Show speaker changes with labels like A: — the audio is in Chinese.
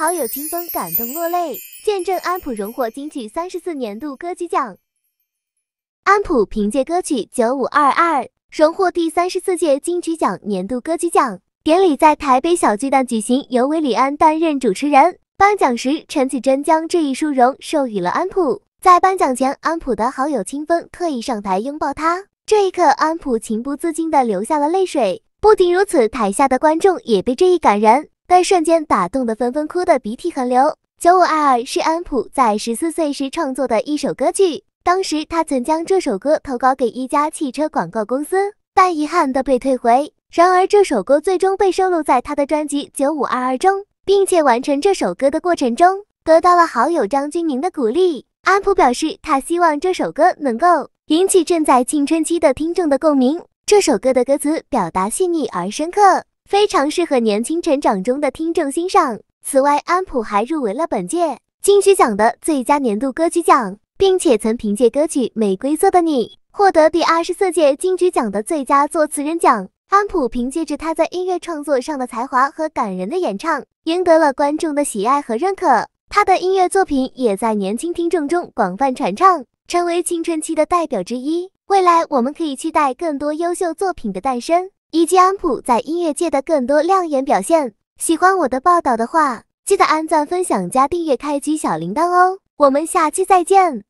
A: 好友清风感动落泪，见证安普荣获金曲三十四年度歌曲奖。安普凭借歌曲《九五二二》荣获第三十四届金曲奖年度歌曲奖。典礼在台北小巨蛋举行，由韦礼安担任主持人。颁奖时，陈绮贞将这一殊荣授予了安普。在颁奖前，安普的好友清风特意上台拥抱他。这一刻，安普情不自禁地流下了泪水。不仅如此，台下的观众也被这一感人。但瞬间打动的，纷纷哭的鼻涕横流。九五二二是安普在十四岁时创作的一首歌曲，当时他曾将这首歌投稿给一家汽车广告公司，但遗憾的被退回。然而，这首歌最终被收录在他的专辑《九五二二》中，并且完成这首歌的过程中得到了好友张钧甯的鼓励。安普表示，他希望这首歌能够引起正在青春期的听众的共鸣。这首歌的歌词表达细腻而深刻。非常适合年轻成长中的听众欣赏。此外，安普还入围了本届金曲奖的最佳年度歌曲奖，并且曾凭借歌曲《玫瑰色的你》获得第二十四届金曲奖的最佳作词人奖。安普凭借着他在音乐创作上的才华和感人的演唱，赢得了观众的喜爱和认可。他的音乐作品也在年轻听众中广泛传唱，成为青春期的代表之一。未来，我们可以期待更多优秀作品的诞生。以及安普在音乐界的更多亮眼表现。喜欢我的报道的话，记得按赞、分享、加订阅、开启小铃铛哦！我们下期再见。